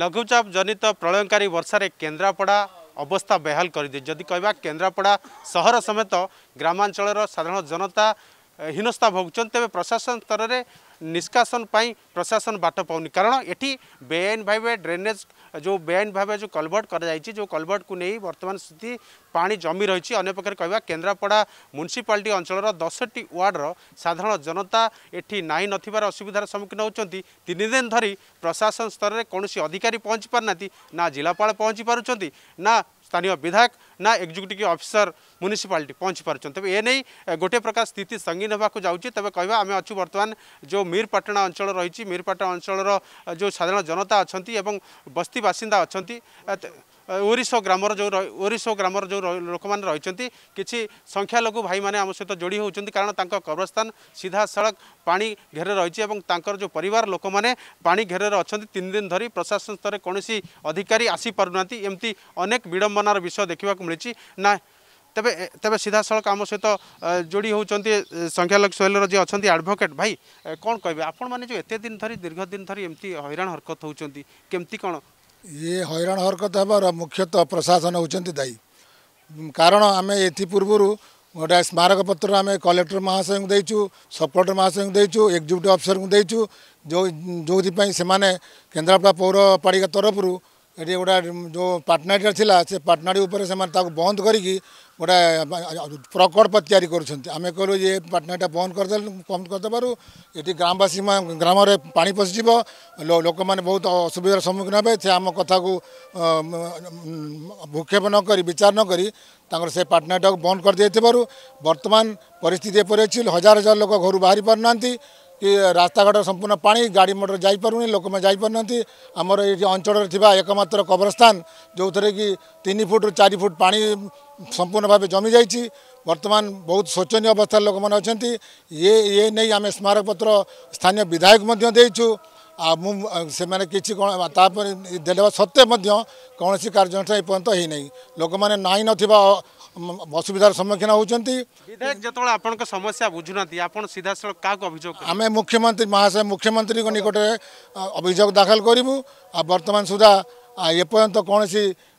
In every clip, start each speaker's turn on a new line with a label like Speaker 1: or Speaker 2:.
Speaker 1: ଲଘୁଚାପ ଜନିତ ପ୍ରଳୟଙ୍କାରୀ ବର୍ଷାରେ କେନ୍ଦ୍ରାପଡ଼ା ଅବସ୍ଥା ବେହାଲ କରିଦିଏ ଯଦି କହିବା କେନ୍ଦ୍ରାପଡ଼ା ସହର ସମେତ ଗ୍ରାମାଞ୍ଚଳର ସାଧାରଣ ଜନତା ହୀନସ୍ଥା ଭୋଗୁଛନ୍ତି ତେବେ ପ୍ରଶାସନ ସ୍ତରରେ निष्कासन प्रशासन बाटो पाउनु कारण एटि बेन भाव ड्रेनेज जो बेन जो कलभर्ट को नै बर्तमान स्थिति जमी पामिरहेछ कह केन्द्रापडा म्युनिसिपाटी अंचल दस टी वार्डर साधारण जनता एटी नाई नथिबार असुविधार सम्मुखीन तीन दिन धरी प्रशासन स्तर कौन अधिकारी ना जिलापाल पहुँची पहचि ना স্থানীয় বিধায়ক না এক্সিক্যুটিভ অফিসর म्युनिसिपालिटी पहुँची पार्छ तपाईँ एनै गोटे प्रकार स्थिति सङ्गीन हेर्नु जाउँछ तपाईँ कहाँ आमे अछु बर्तमान जो मिरपाटणा अञ्चल रहि मिरपाटणा अञ्चल जो साधारण जनता अनि बस्ती बासिन्दा अनि ओरिसो ग्राम र जो ओरिसो ग्राम र जो लोके रहिख्यालघु भाइ जोड़ी जोडिउँछ कारण तरस्थान सिधासँग एवं तांकर जो परिवार लोकने पाेरे तीन दिन धरि प्रशासन स्तर अधिकारी आसी आसिपाउ एमति अनेक विडंबनार विषय देख्नु मिति न तबे सीधा सड़क आम सहित जोडिउँ संख्यालघु शैली र जो अहिले आडभोकेट भाइ कहिले एन धरी दिन धरि एमति हैरान हरकत हेर्छ केमति
Speaker 2: कोन ଇଏ ହଇରାଣ ହରକତ ହେବାର ମୁଖ୍ୟତଃ ପ୍ରଶାସନ ହେଉଛନ୍ତି ଦାୟୀ କାରଣ ଆମେ ଏଥିପୂର୍ବରୁ ଗୋଟେ ସ୍ମାରକପତ୍ର ଆମେ କଲେକ୍ଟର ମହାଶୟଙ୍କୁ ଦେଇଛୁ ସପୋର୍ଟର ମହାଶୟଙ୍କୁ ଦେଇଛୁ ଏକ୍ଜିକ୍ୟୁଟିଭ୍ ଅଫିସରଙ୍କୁ ଦେଇଛୁ ଯେଉଁ ଯେଉଁଥିପାଇଁ ସେମାନେ କେନ୍ଦ୍ରାପଡ଼ା ପୌରପାଳିକା ତରଫରୁ ଏଠି ଗୋଟେ ଯେଉଁ ପାଟନାରୀରେ ଥିଲା ସେ ପାଟନାରୀ ଉପରେ ସେମାନେ ତାକୁ ବନ୍ଦ କରିକି ଗୋଟେ ପ୍ରକଳ୍ପ ତିଆରି କରୁଛନ୍ତି ଆମେ କହିଲୁ ଯେ ପାଟନାରୀଟା ବନ୍ଦ କରିଦେଲେ ବନ୍ଦ କରିଦେବାରୁ ଏଠି ଗ୍ରାମବାସୀ ଗ୍ରାମରେ ପାଣି ପଶିଯିବ ଲୋକମାନେ ବହୁତ ଅସୁବିଧାର ସମ୍ମୁଖୀନ ହେବେ ସେ ଆମ କଥାକୁ ଭୂକ୍ଷେପ ନ କରି ବିଚାର ନ କରି ତାଙ୍କର ସେ ପାଟନାରୀଟାକୁ ବନ୍ଦ କରିଦେଇଥିବାରୁ ବର୍ତ୍ତମାନ ପରିସ୍ଥିତି ଏପରି ଅଛି ହଜାର ହଜାର ଲୋକ ଘରୁ ବାହାରି ପାରୁନାହାନ୍ତି କି ରାସ୍ତାଘାଟ ସମ୍ପୂର୍ଣ୍ଣ ପାଣି ଗାଡ଼ି ମଟର ଯାଇପାରୁନି ଲୋକମାନେ ଯାଇପାରୁନାହାନ୍ତି ଆମର ଏଇଠି ଅଞ୍ଚଳରେ ଥିବା ଏକମାତ୍ର କବରସ୍ଥାନ ଯେଉଁଥିରେ କି ତିନି ଫୁଟରୁ ଚାରି ଫୁଟ ପାଣି ସମ୍ପୂର୍ଣ୍ଣ ଭାବେ ଜମିଯାଇଛି ବର୍ତ୍ତମାନ ବହୁତ ଶୋଚନୀୟ ଅବସ୍ଥାରେ ଲୋକମାନେ ଅଛନ୍ତି ଇଏ ଇଏ ନେଇ ଆମେ ସ୍ମାରକପତ୍ର ସ୍ଥାନୀୟ ବିଧାୟକ ମଧ୍ୟ ଦେଇଛୁ ଆଉ ମୁଁ ସେମାନେ କିଛି କ'ଣ ତାପରେ ଦେଲେ ସତ୍ତ୍ୱେ ମଧ୍ୟ କୌଣସି କାର୍ଯ୍ୟାନୁଷ୍ଠାନ ଏପର୍ଯ୍ୟନ୍ତ ହେଇନାହିଁ ଲୋକମାନେ ନାଇଁ ନଥିବା ଅସୁବିଧାର ସମ୍ମୁଖୀନ ହେଉଛନ୍ତି
Speaker 1: ବିଧାୟକ ଯେତେବେଳେ ଆପଣଙ୍କ ସମସ୍ୟା ବୁଝୁନାହାନ୍ତି ଆପଣ ସିଧାସଳଖ କାହାକୁ ଅଭିଯୋଗ
Speaker 2: ଆମେ ମୁଖ୍ୟମନ୍ତ୍ରୀ ମହାଶୟ ମୁଖ୍ୟମନ୍ତ୍ରୀଙ୍କ ନିକଟରେ ଅଭିଯୋଗ ଦାଖଲ କରିବୁ ଆଉ ବର୍ତ୍ତମାନ ସୁଦ୍ଧା ଏପର୍ଯ୍ୟନ୍ତ କୌଣସି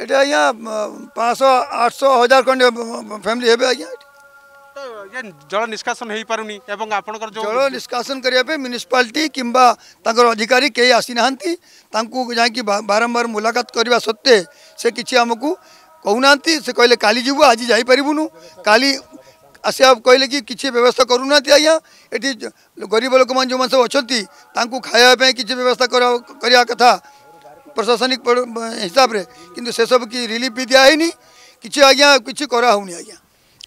Speaker 1: एटा आज पाँच
Speaker 3: आठश हजार खंडे फैमिली
Speaker 1: जल निष्कासन हो जल
Speaker 3: निष्कासन करने बारंबार मुलाकात करने सत्ते से किसी आम को कहना से कहले काली जीव आज जापरबुनु का आस कहले कि किसी व्यवस्था करूना आज्ञा ये गरीब लोक मैं जो मैं सब अच्छा खायापी कि व्यवस्था कथा प्रशासनिक हिसाब से कि सब कि रिलीफ भी दिया किसी आज्ञा कि आज्ञा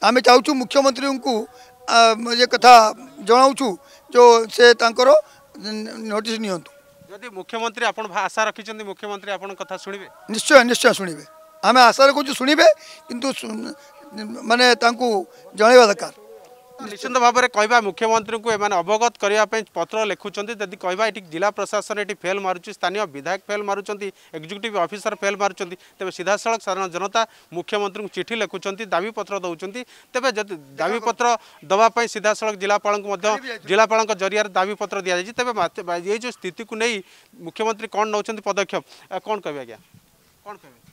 Speaker 3: आम चाहूँ मुख्यमंत्री को ये कथा जनाऊु जो से नोटिस
Speaker 1: निदी मुख्यमंत्री आशा रखी मुख्यमंत्री कथा शुणे
Speaker 3: निश्चय निश्चय शुणे आम आशा रखु शुणे कि मानने जनवा दरकार
Speaker 1: ନିଶ୍ଚିତ ଭାବରେ କହିବା ମୁଖ୍ୟମନ୍ତ୍ରୀଙ୍କୁ ଏମାନେ ଅବଗତ କରିବା ପାଇଁ ପତ୍ର ଲେଖୁଛନ୍ତି ଯଦି କହିବା ଏଠି ଜିଲ୍ଲା ପ୍ରଶାସନ ଏଠି ଫେଲ୍ ମାରୁଛି ସ୍ଥାନୀୟ ବିଧାୟକ ଫେଲ୍ ମାରୁଛନ୍ତି ଏକ୍ଜିକ୍ୟୁଟିଭ୍ ଅଫିସର ଫେଲ୍ ମାରୁଛନ୍ତି ତେବେ ସିଧାସଳଖ ସାଧାରଣ ଜନତା ମୁଖ୍ୟମନ୍ତ୍ରୀଙ୍କୁ ଚିଠି ଲେଖୁଛନ୍ତି ଦାବିପତ୍ର ଦେଉଛନ୍ତି ତେବେ ଯଦି ଦାବିପତ୍ର ଦେବା ପାଇଁ ସିଧାସଳଖ ଜିଲ୍ଲାପାଳଙ୍କୁ ମଧ୍ୟ ଜିଲ୍ଲାପାଳଙ୍କ ଜରିଆରେ ଦାବିପତ୍ର ଦିଆଯାଇଛି ତେବେ ଏଇ ଯେଉଁ ସ୍ଥିତିକୁ ନେଇ ମୁଖ୍ୟମନ୍ତ୍ରୀ କ'ଣ ନେଉଛନ୍ତି ପଦକ୍ଷେପ କ'ଣ କହିବେ ଆଜ୍ଞା କ'ଣ କହିବେ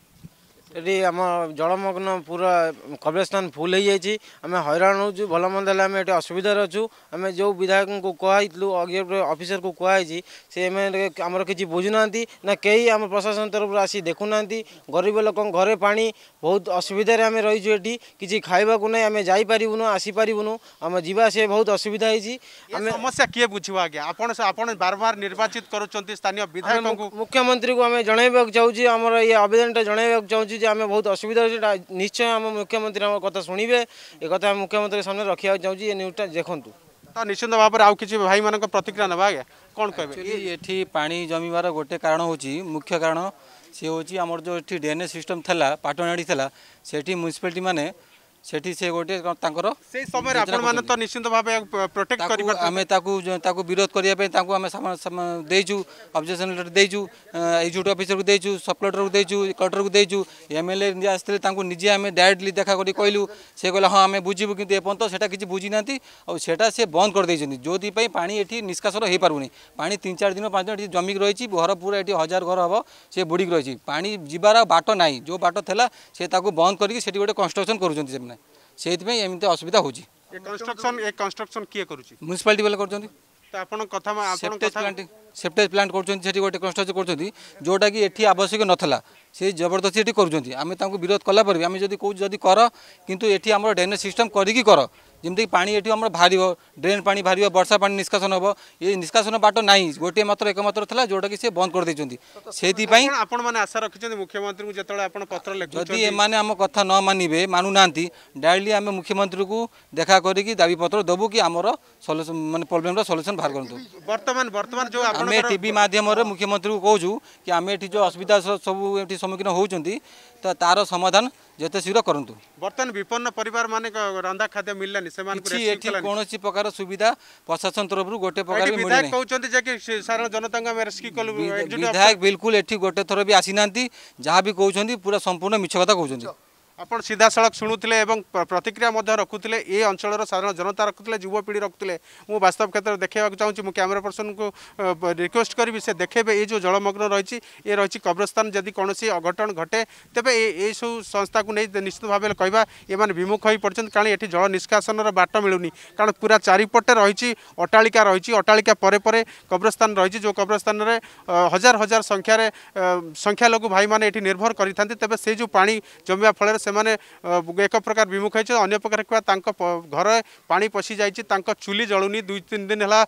Speaker 1: आम जलमग्न
Speaker 3: पूरा कब्रे स्थान फुल होमें हईराण हो भलमंद असुविधा अच्छा आम जो विधायक को कहु अफिसर को कहुई से आम किसी बुझुना ना कई आम प्रशासन तरफ आस देखुना गरीब लोक घरे पा बहुत असुविधा
Speaker 1: आम रही चुके किसी खावाक नहीं आम जापरबुन आसीपरबुन आम जावास बहुत असुविधा समस्या किए बुझा बार बार निर्वाचित कर
Speaker 3: मुख्यमंत्री को आम जनवाक चाहूँ आमर ये आवेदन टाइम जनवाक चाहिए ହେଉଛି ଆମେ ବହୁତ ଅସୁବିଧା ହେଉଛି ନିଶ୍ଚୟ ଆମ ମୁଖ୍ୟମନ୍ତ୍ରୀ ଆମ କଥା ଶୁଣିବେ ଏ କଥା ଆମେ ମୁଖ୍ୟମନ୍ତ୍ରୀ ସାମ୍ନାରେ ରଖିବାକୁ ଚାହୁଁଛି ଏ ନ୍ୟୁଜ୍ଟା ଦେଖନ୍ତୁ ତ
Speaker 1: ନିଶ୍ଚିନ୍ତ ଭାବରେ ଆଉ କିଛି ଭାଇମାନଙ୍କ ପ୍ରତିକ୍ରିୟା ନେବା ଆଜ୍ଞା
Speaker 3: କ'ଣ କହିବେ ଏଠି ପାଣି ଜମିବାର ଗୋଟେ କାରଣ ହେଉଛି ମୁଖ୍ୟ କାରଣ ସିଏ ହେଉଛି ଆମର ଯେଉଁ ଏଠି ଡ୍ରେନେଜ୍ ସିଷ୍ଟମ୍ ଥିଲା ପାଟଣାଡ଼ି ଥିଲା ସେଠି ମ୍ୟୁନିସିପାଲିଟି ମାନେ से गोटे
Speaker 1: तो
Speaker 3: निश्चित भाबे विरोध करिया पे लेटर देइजु एजुट ऑफिसर को देइजु सप्लटर को देइजु कलेक्टर को देइजु एमएलए इंडिया आस्थले ताकू निजे हमें डायरेक्टली देखा करि कहिलु से कहला हां हमें बुझिबु किंतु ए बुझी नांति से बंद कर देइजनी जोदि पई पानी एठी निष्कासन हे परुनी पानी 3 4 दिन 5 दिन एठी जमिक रहिछि भरपुर एठी हजार घर हबो से बुडी रहिछि पानी जिबार बाटो नाही जो बाट थेला से बंद करके सेठी गोटे कंस्ट्रक्शन करूछन्ति ସେଇଥିପାଇଁ ଏମିତି ଅସୁବିଧା ହେଉଛି কনস্ট্রকশন এ কনস্ট্রকশন কিয়ে করুছি মিউনিসিপালিটি বেলা করছেন ଆପଣ କଥା ସେପ୍ଟେଜ୍ ପ୍ଲାଣ୍ଟ କରୁଛନ୍ତି ସେଠି ଗୋଟେ କନଷ୍ଟ୍ରକ୍ସନ୍ କରୁଛନ୍ତି ଯେଉଁଟାକି ଏଠି ଆବଶ୍ୟକ ନଥିଲା ସେ ଜବରଦସ୍ତି ଏଠି କରୁଛନ୍ତି ଆମେ ତାଙ୍କୁ ବିରୋଧ କଲାପରେ ବି ଆମେ ଯଦି କହୁଛୁ ଯଦି କର କିନ୍ତୁ ଏଠି ଆମର ଡ୍ରେନେଜ୍ ସିଷ୍ଟମ୍ କରିକି କର ଯେମିତିକି ପାଣି ଏଠି ଆମର ବାହାରିବ ଡ୍ରେନ୍ ପାଣି ବାହାରିବ ବର୍ଷା ପାଣି ନିଷ୍କାସନ ହେବ ଏ ନିଷ୍କାସନ ବାଟ ନାହିଁ ଗୋଟିଏ ମାତ୍ର ଏକମାତ୍ର ଥିଲା ଯେଉଁଟାକି ସେ ବନ୍ଦ କରିଦେଇଛନ୍ତି ସେଥିପାଇଁ
Speaker 1: ଆପଣମାନେ ଆଶା ରଖିଛନ୍ତି ମୁଖ୍ୟମନ୍ତ୍ରୀଙ୍କୁ ଯେତେବେଳେ ଆପଣ ପତ୍ର ଯଦି ଏମାନେ
Speaker 3: ଆମ କଥା ନ ମାନିବେ ମାନୁନାହାନ୍ତି ଡାଇରେକ୍ଟଲି ଆମେ ମୁଖ୍ୟମନ୍ତ୍ରୀଙ୍କୁ ଦେଖା କରିକି ଦାବିପତ୍ର ଦେବୁ କି ଆମର ସଲ୍ୟୁସନ୍ ମାନେ ପ୍ରୋବ୍ଲେମ୍ର ସଲ୍ୟୁସନ୍ ବାହାର କରନ୍ତୁ
Speaker 1: ବର୍ତ୍ତମାନ ବର୍ତ୍ତମାନ ଯେଉଁ ଆମେ ଟିଭି
Speaker 3: ମାଧ୍ୟମରେ ମୁଖ୍ୟମନ୍ତ୍ରୀଙ୍କୁ କହୁଛୁ କି ଆମେ ଏଠି ଯେଉଁ ଅସୁବିଧା ସବୁ ଏଠି ସମ୍ମୁଖୀନ ହେଉଛନ୍ତି ତ ତାର ସମାଧାନ যেতে শীঘ্র করতু
Speaker 1: বর্তমান বিপন্ন পরিবার মানে রন্ধা খাদ্য মিললানি সেমানকু এটি কোনসি প্রকার সুবিধা প্রশাসন তরফরু গোটে প্রকার মিলনি বিধায়ক কউচন্তি যে কি সারা জনতাঙ্গ আমি রেস্কি কলু বিধায়ক বিলকুল এটি গোটে থর বি আসি নাহান্তি যাহা বি কউচন্তি পুরা সম্পূর্ণ মিছ কথা কউচন্তি ଆପଣ ସିଧାସଳଖ ଶୁଣୁଥିଲେ ଏବଂ ପ୍ରତିକ୍ରିୟା ମଧ୍ୟ ରଖୁଥିଲେ ଏ ଅଞ୍ଚଳର ସାଧାରଣ ଜନତା ରଖୁଥିଲେ ଯୁବପିଢ଼ି ରଖୁଥିଲେ ମୁଁ ବାସ୍ତବ କ୍ଷେତ୍ରରେ ଦେଖାଇବାକୁ ଚାହୁଁଛି ମୁଁ କ୍ୟାମେରା ପର୍ସନକୁ ରିକ୍ୱେଷ୍ଟ କରିବି ସେ ଦେଖେଇବେ ଏ ଯେଉଁ ଜଳମଗ୍ନ ରହିଛି ଏ ରହିଛି କବ୍ରସ୍ଥାନ ଯଦି କୌଣସି ଅଘଟଣ ଘଟେ ତେବେ ଏ ଏସବୁ ସଂସ୍ଥାକୁ ନେଇ ନିଶ୍ଚିତ ଭାବରେ କହିବା ଏମାନେ ବିମୁଖ ହୋଇପଡ଼ିଛନ୍ତି କାରଣ ଏଠି ଜଳ ନିଷ୍କାସନର ବାଟ ମିଳୁନି କାରଣ ପୁରା ଚାରିପଟେ ରହିଛି ଅଟ୍ଟାଳିକା ରହିଛି ଅଟ୍ଟାଳିକା ପରେ ପରେ କବ୍ରସ୍ଥାନ ରହିଛି ଯେଉଁ କବ୍ରସ୍ଥାନରେ ହଜାର ହଜାର ସଂଖ୍ୟାରେ ସଂଖ୍ୟାଲଘୁ ଭାଇମାନେ ଏଠି ନିର୍ଭର କରିଥାନ୍ତି ତେବେ ସେ ଯେଉଁ ପାଣି ଜମିବା ଫଳରେ ସେମାନେ ଏକ ପ୍ରକାର ବିମୁଖ ହେଇଛନ୍ତି ଅନ୍ୟ ପ୍ରକାର କିମ୍ବା ତାଙ୍କ ଘରେ ପାଣି ପଶିଯାଇଛି ତାଙ୍କ ଚୁଲି ଜଳୁନି ଦୁଇ ତିନି ଦିନ ହେଲା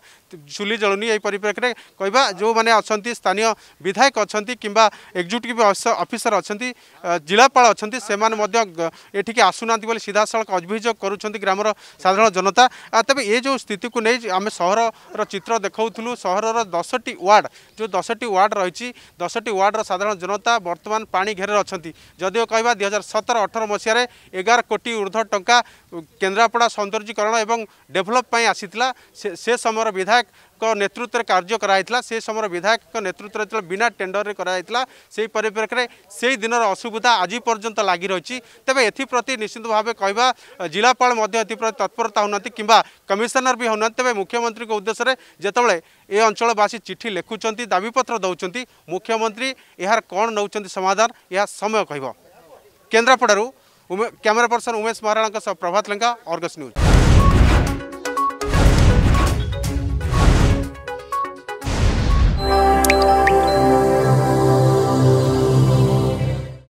Speaker 1: ଚୁଲି ଜଳୁନି ଏହି ପରିପ୍ରେକ୍ଷୀରେ କହିବା ଯେଉଁମାନେ ଅଛନ୍ତି ସ୍ଥାନୀୟ ବିଧାୟକ ଅଛନ୍ତି କିମ୍ବା ଏକ୍ଜିକ୍ୟୁଟିଭ୍ ଅଫିସର ଅଛନ୍ତି ଜିଲ୍ଲାପାଳ ଅଛନ୍ତି ସେମାନେ ମଧ୍ୟ ଏଠିକି ଆସୁନାହାନ୍ତି ବୋଲି ସିଧାସଳଖ ଅଭିଯୋଗ କରୁଛନ୍ତି ଗ୍ରାମର ସାଧାରଣ ଜନତା ତେବେ ଏ ଯେଉଁ ସ୍ଥିତିକୁ ନେଇ ଆମେ ସହରର ଚିତ୍ର ଦେଖାଉଥିଲୁ ସହରର ଦଶଟି ୱାର୍ଡ଼ ଯେଉଁ ଦଶଟି ୱାର୍ଡ଼ ରହିଛି ଦଶଟି ୱାର୍ଡ଼ର ସାଧାରଣ ଜନତା ବର୍ତ୍ତମାନ ପାଣି ଘେରରେ ଅଛନ୍ତି ଯଦିଓ କହିବା ଦୁଇ ହଜାର ସତର ଅଠର ମସିହାରେ ଏଗାର କୋଟି ଉର୍ଦ୍ଧ୍ୱ ଟଙ୍କା କେନ୍ଦ୍ରାପଡ଼ା ସୌନ୍ଦର୍ଯ୍ୟକରଣ ଏବଂ ଡେଭଲପ୍ ପାଇଁ ଆସିଥିଲା ସେ ସମୟର ବିଧାୟକଙ୍କ ନେତୃତ୍ୱରେ କାର୍ଯ୍ୟ କରାଯାଇଥିଲା ସେ ସମୟର ବିଧାୟକଙ୍କ ନେତୃତ୍ୱରେ ଯେତେବେଳେ ବିନା ଟେଣ୍ଡରରେ କରାଯାଇଥିଲା ସେହି ପରିପ୍ରେକ୍ଷୀରେ ସେହି ଦିନର ଅସୁବିଧା ଆଜି ପର୍ଯ୍ୟନ୍ତ ଲାଗି ରହିଛି ତେବେ ଏଥିପ୍ରତି ନିଶ୍ଚିତ ଭାବେ କହିବା ଜିଲ୍ଲାପାଳ ମଧ୍ୟ ଏଥିପ୍ରତି ତତ୍ପରତା ହେଉନାହାନ୍ତି କିମ୍ବା କମିଶନର ବି ହେଉନାହାନ୍ତି ତେବେ ମୁଖ୍ୟମନ୍ତ୍ରୀଙ୍କ ଉଦ୍ଦେଶ୍ୟରେ ଯେତେବେଳେ ଏ ଅଞ୍ଚଳବାସୀ ଚିଠି ଲେଖୁଛନ୍ତି ଦାବିପତ୍ର ଦେଉଛନ୍ତି ମୁଖ୍ୟମନ୍ତ୍ରୀ ଏହାର କ'ଣ ନେଉଛନ୍ତି ସମାଧାନ ଏହା ସମୟ କହିବ केन्द्रापड़ क्यमेरा पर्सन उमेश महाराणा सह प्रभात लंका आर्गस न्यूज